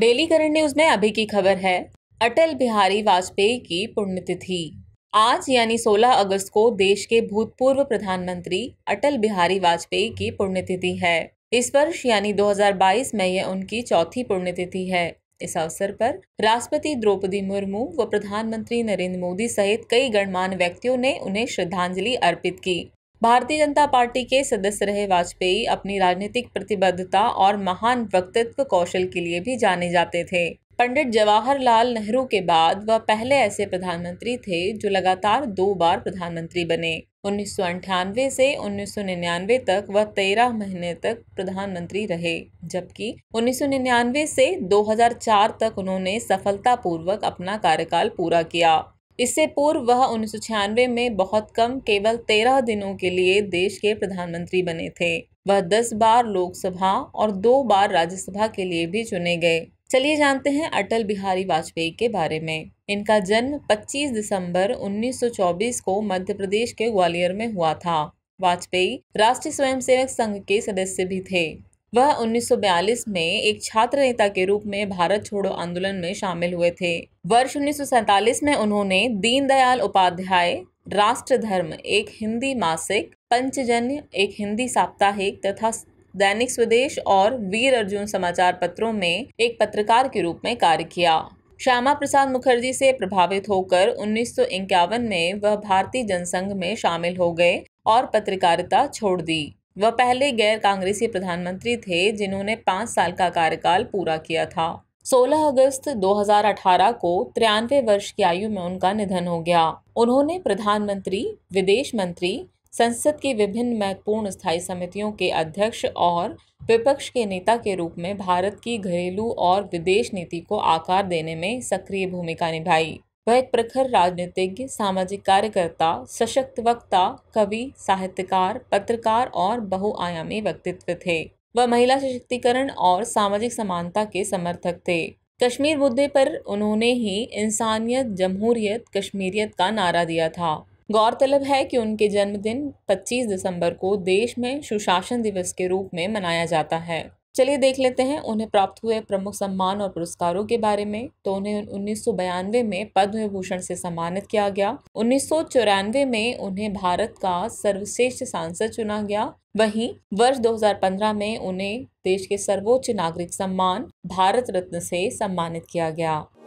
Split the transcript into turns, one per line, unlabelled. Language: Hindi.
डेली करंट न्यूज में अभी की खबर है अटल बिहारी वाजपेयी की पुण्यतिथि आज यानी 16 अगस्त को देश के भूतपूर्व प्रधानमंत्री अटल बिहारी वाजपेयी की पुण्यतिथि है इस वर्ष यानी 2022 में यह उनकी चौथी पुण्यतिथि है इस अवसर पर राष्ट्रपति द्रौपदी मुर्मू व प्रधानमंत्री नरेंद्र मोदी सहित कई गणमान्य व्यक्तियों ने उन्हें श्रद्धांजलि अर्पित की भारतीय जनता पार्टी के सदस्य रहे वाजपेयी अपनी राजनीतिक प्रतिबद्धता और महान व्यक्तित्व कौशल के लिए भी जाने जाते थे पंडित जवाहरलाल नेहरू के बाद वह पहले ऐसे प्रधानमंत्री थे जो लगातार दो बार प्रधानमंत्री बने उन्नीस से उन्नीस तक वह तेरह महीने तक प्रधानमंत्री रहे जबकि उन्नीस से 2004 तक उन्होंने सफलतापूर्वक अपना कार्यकाल पूरा किया इससे पूर्व वह उन्नीस में बहुत कम केवल तेरह दिनों के लिए देश के प्रधानमंत्री बने थे वह दस बार लोकसभा और दो बार राज्यसभा के लिए भी चुने गए चलिए जानते हैं अटल बिहारी वाजपेयी के बारे में इनका जन्म 25 दिसंबर 1924 को मध्य प्रदेश के ग्वालियर में हुआ था वाजपेयी राष्ट्रीय स्वयंसेवक संघ के सदस्य भी थे वह 1942 में एक छात्र नेता के रूप में भारत छोड़ो आंदोलन में शामिल हुए थे वर्ष उन्नीस में उन्होंने दीनदयाल उपाध्याय राष्ट्र धर्म एक हिंदी मासिक पंचजन्य एक हिंदी साप्ताहिक तथा दैनिक स्वदेश और वीर अर्जुन समाचार पत्रों में एक पत्रकार के रूप में कार्य किया श्यामा प्रसाद मुखर्जी से प्रभावित होकर उन्नीस में वह भारतीय जनसंघ में शामिल हो गए और पत्रकारिता छोड़ दी वह पहले गैर कांग्रेसी प्रधानमंत्री थे जिन्होंने पाँच साल का कार्यकाल पूरा किया था 16 अगस्त 2018 को तिरानवे वर्ष की आयु में उनका निधन हो गया उन्होंने प्रधानमंत्री विदेश मंत्री संसद की विभिन्न महत्वपूर्ण स्थायी समितियों के अध्यक्ष और विपक्ष के नेता के रूप में भारत की घरेलू और विदेश नीति को आकार देने में सक्रिय भूमिका निभाई वह एक प्रखर राजनीतिज्ञ सामाजिक कार्यकर्ता सशक्त वक्ता कवि साहित्यकार पत्रकार और बहुआयामी व्यक्तित्व थे वह महिला सशक्तिकरण और सामाजिक समानता के समर्थक थे कश्मीर मुद्दे पर उन्होंने ही इंसानियत जमहूरियत कश्मीरियत का नारा दिया था गौरतलब है कि उनके जन्मदिन 25 दिसंबर को देश में सुशासन दिवस के रूप में मनाया जाता है चलिए देख लेते हैं उन्हें प्राप्त हुए प्रमुख सम्मान और पुरस्कारों के बारे में तो उन्हें उन्नीस में पद्म विभूषण से सम्मानित किया गया उन्नीस में उन्हें भारत का सर्वश्रेष्ठ सांसद चुना गया वहीं वर्ष 2015 में उन्हें देश के सर्वोच्च नागरिक सम्मान भारत रत्न से सम्मानित किया गया